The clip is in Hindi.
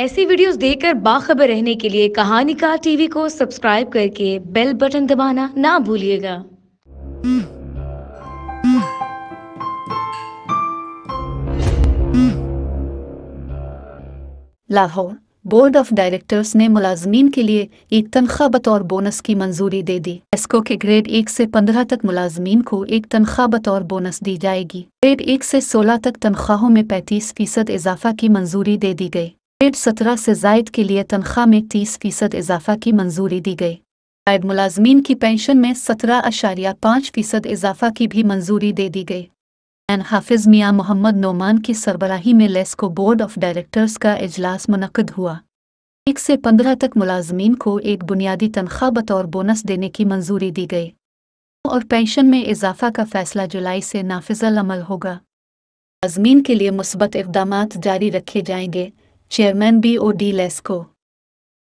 ऐसी वीडियोस देखकर बाखबर रहने के लिए कहानी का टीवी को सब्सक्राइब करके बेल बटन दबाना ना भूलिएगा लाहौर बोर्ड ऑफ डायरेक्टर्स ने मुलाजमीन के लिए एक तनख्वाह बतौर बोनस की मंजूरी दे दी एस्को के ग्रेड एक से पंद्रह तक मुलाजमीन को एक तनख्वाह बतौर बोनस दी जाएगी ग्रेड एक से सोलह तक तनख्वाहों में पैंतीस फीसद इजाफा की मंजूरी दे दी गई ग्रेड सत्रह से जायद के लिए तनख्वाह में तीस फीसद इजाफा की मंजूरी दी गई गायब मुलाजमीन की पेंशन में सत्रह अशारिया पाँच फीसद इजाफा की भी मंजूरी दे दी गई एन हाफिज मियाँ मोहम्मद नोमान की सरबराही में लेस्को बोर्ड ऑफ डायरेक्टर्स का अजलास मनकद हुआ एक से पंद्रह तक मुलाजमीन को एक बुनियादी तनख्वाह बतौर बोनस देने की मंजूरी दी गई और पेंशन में इजाफा का फैसला जुलाई से नाफिजल अमल होगा मुलाजमीन के लिए मुस्बत इकदाम जारी रखे जाएंगे Chairman B. O. D. Lesko